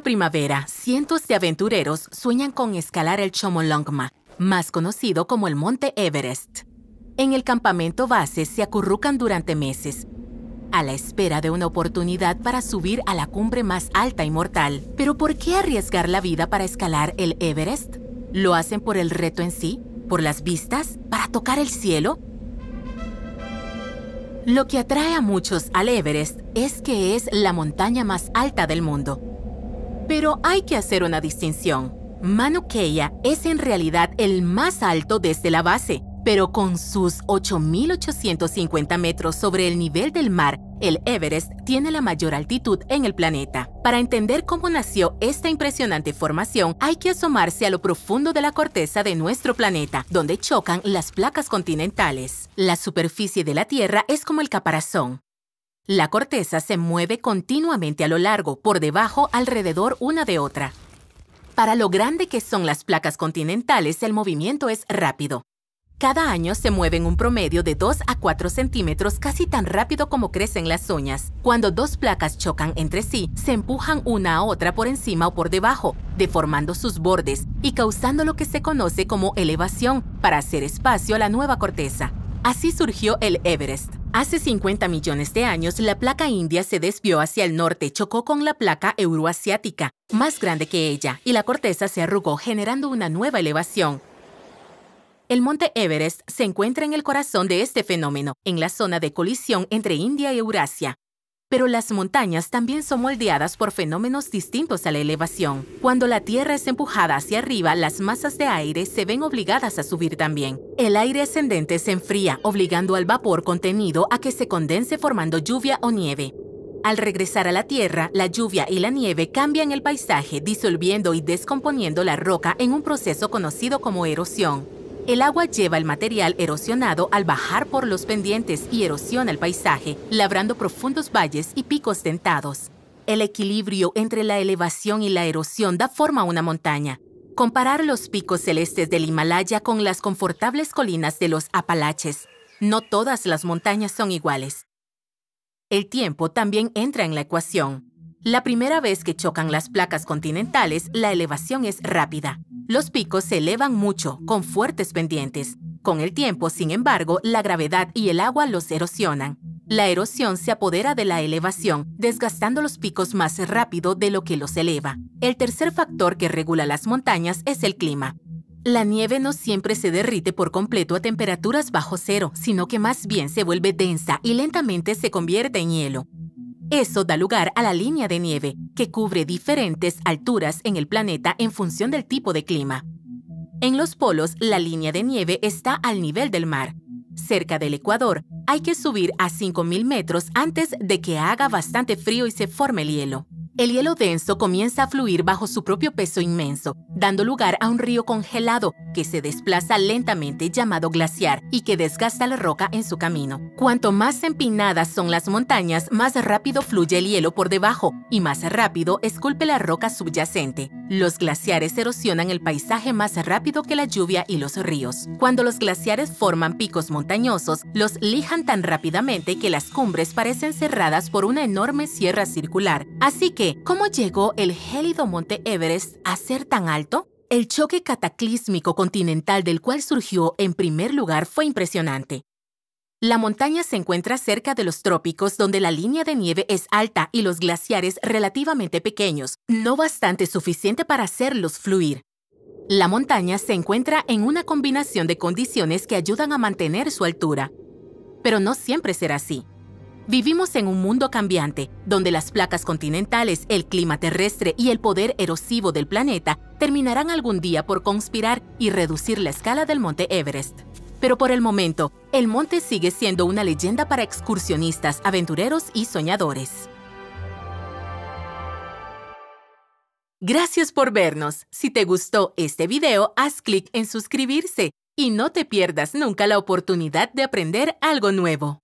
primavera, cientos de aventureros sueñan con escalar el Chomolongma, más conocido como el Monte Everest. En el campamento base se acurrucan durante meses, a la espera de una oportunidad para subir a la cumbre más alta y mortal. Pero ¿por qué arriesgar la vida para escalar el Everest? ¿Lo hacen por el reto en sí? ¿Por las vistas? ¿Para tocar el cielo? Lo que atrae a muchos al Everest es que es la montaña más alta del mundo pero hay que hacer una distinción. Manukeya es en realidad el más alto desde la base, pero con sus 8.850 metros sobre el nivel del mar, el Everest tiene la mayor altitud en el planeta. Para entender cómo nació esta impresionante formación, hay que asomarse a lo profundo de la corteza de nuestro planeta, donde chocan las placas continentales. La superficie de la Tierra es como el caparazón. La corteza se mueve continuamente a lo largo, por debajo, alrededor una de otra. Para lo grande que son las placas continentales, el movimiento es rápido. Cada año se mueven un promedio de 2 a 4 centímetros casi tan rápido como crecen las uñas. Cuando dos placas chocan entre sí, se empujan una a otra por encima o por debajo, deformando sus bordes y causando lo que se conoce como elevación para hacer espacio a la nueva corteza. Así surgió el Everest. Hace 50 millones de años, la placa india se desvió hacia el norte, chocó con la placa euroasiática, más grande que ella, y la corteza se arrugó generando una nueva elevación. El monte Everest se encuentra en el corazón de este fenómeno, en la zona de colisión entre India y Eurasia. Pero las montañas también son moldeadas por fenómenos distintos a la elevación. Cuando la Tierra es empujada hacia arriba, las masas de aire se ven obligadas a subir también. El aire ascendente se enfría, obligando al vapor contenido a que se condense formando lluvia o nieve. Al regresar a la Tierra, la lluvia y la nieve cambian el paisaje, disolviendo y descomponiendo la roca en un proceso conocido como erosión. El agua lleva el material erosionado al bajar por los pendientes y erosiona el paisaje, labrando profundos valles y picos dentados. El equilibrio entre la elevación y la erosión da forma a una montaña. Comparar los picos celestes del Himalaya con las confortables colinas de los Apalaches. No todas las montañas son iguales. El tiempo también entra en la ecuación. La primera vez que chocan las placas continentales, la elevación es rápida. Los picos se elevan mucho, con fuertes pendientes. Con el tiempo, sin embargo, la gravedad y el agua los erosionan. La erosión se apodera de la elevación, desgastando los picos más rápido de lo que los eleva. El tercer factor que regula las montañas es el clima. La nieve no siempre se derrite por completo a temperaturas bajo cero, sino que más bien se vuelve densa y lentamente se convierte en hielo. Eso da lugar a la línea de nieve, que cubre diferentes alturas en el planeta en función del tipo de clima. En los polos, la línea de nieve está al nivel del mar. Cerca del Ecuador, hay que subir a 5.000 metros antes de que haga bastante frío y se forme el hielo. El hielo denso comienza a fluir bajo su propio peso inmenso, dando lugar a un río congelado que se desplaza lentamente llamado glaciar y que desgasta la roca en su camino. Cuanto más empinadas son las montañas, más rápido fluye el hielo por debajo y más rápido esculpe la roca subyacente. Los glaciares erosionan el paisaje más rápido que la lluvia y los ríos. Cuando los glaciares forman picos montañosos, los lijan tan rápidamente que las cumbres parecen cerradas por una enorme sierra circular. Así que, ¿cómo llegó el gélido monte Everest a ser tan alto? El choque cataclísmico continental del cual surgió en primer lugar fue impresionante. La montaña se encuentra cerca de los trópicos donde la línea de nieve es alta y los glaciares relativamente pequeños, no bastante suficiente para hacerlos fluir. La montaña se encuentra en una combinación de condiciones que ayudan a mantener su altura. Pero no siempre será así. Vivimos en un mundo cambiante, donde las placas continentales, el clima terrestre y el poder erosivo del planeta terminarán algún día por conspirar y reducir la escala del monte Everest. Pero por el momento, el monte sigue siendo una leyenda para excursionistas, aventureros y soñadores. Gracias por vernos. Si te gustó este video, haz clic en suscribirse y no te pierdas nunca la oportunidad de aprender algo nuevo.